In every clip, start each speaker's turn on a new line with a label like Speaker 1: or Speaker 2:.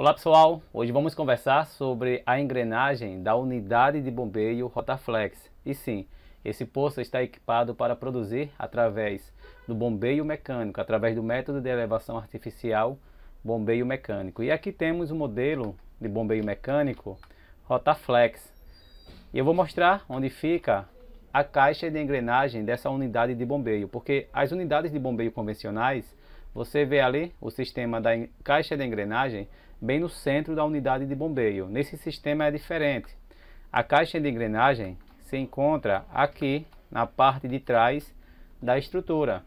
Speaker 1: Olá pessoal, hoje vamos conversar sobre a engrenagem da unidade de bombeio Rotaflex. E sim, esse poço está equipado para produzir através do bombeio mecânico, através do método de elevação artificial bombeio mecânico. E aqui temos o um modelo de bombeio mecânico Rotaflex. E eu vou mostrar onde fica a caixa de engrenagem dessa unidade de bombeio, porque as unidades de bombeio convencionais você vê ali o sistema da caixa de engrenagem bem no centro da unidade de bombeio. Nesse sistema é diferente. A caixa de engrenagem se encontra aqui na parte de trás da estrutura.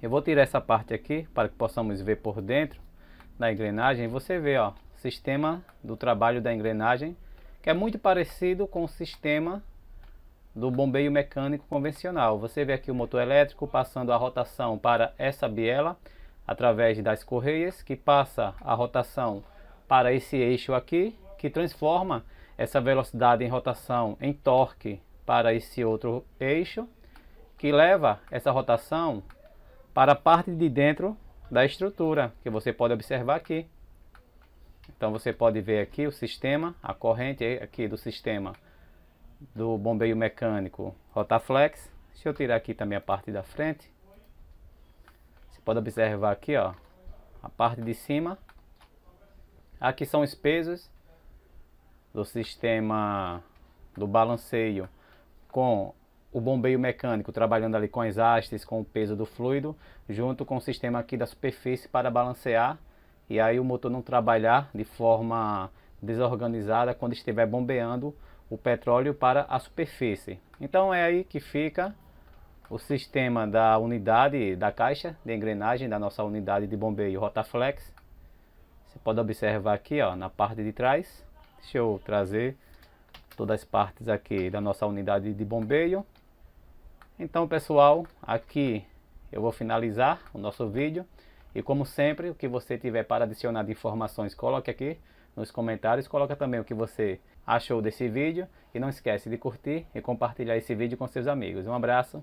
Speaker 1: Eu vou tirar essa parte aqui para que possamos ver por dentro da engrenagem. Você vê, ó, sistema do trabalho da engrenagem, que é muito parecido com o sistema do bombeio mecânico convencional. Você vê aqui o motor elétrico passando a rotação para essa biela através das correias que passa a rotação para esse eixo aqui, que transforma essa velocidade em rotação em torque para esse outro eixo, que leva essa rotação para a parte de dentro da estrutura, que você pode observar aqui. Então você pode ver aqui o sistema, a corrente aqui do sistema do bombeio mecânico Rotaflex. Deixa eu tirar aqui também a parte da frente. Pode observar aqui, ó, a parte de cima. Aqui são os pesos do sistema do balanceio com o bombeio mecânico trabalhando ali com as hastes, com o peso do fluido, junto com o sistema aqui da superfície para balancear e aí o motor não trabalhar de forma desorganizada quando estiver bombeando o petróleo para a superfície. Então é aí que fica o sistema da unidade da caixa de engrenagem da nossa unidade de bombeio Rotaflex. Você pode observar aqui ó, na parte de trás. Deixa eu trazer todas as partes aqui da nossa unidade de bombeio. Então pessoal, aqui eu vou finalizar o nosso vídeo. E como sempre, o que você tiver para adicionar de informações, coloque aqui nos comentários. Coloca também o que você achou desse vídeo. E não esquece de curtir e compartilhar esse vídeo com seus amigos. Um abraço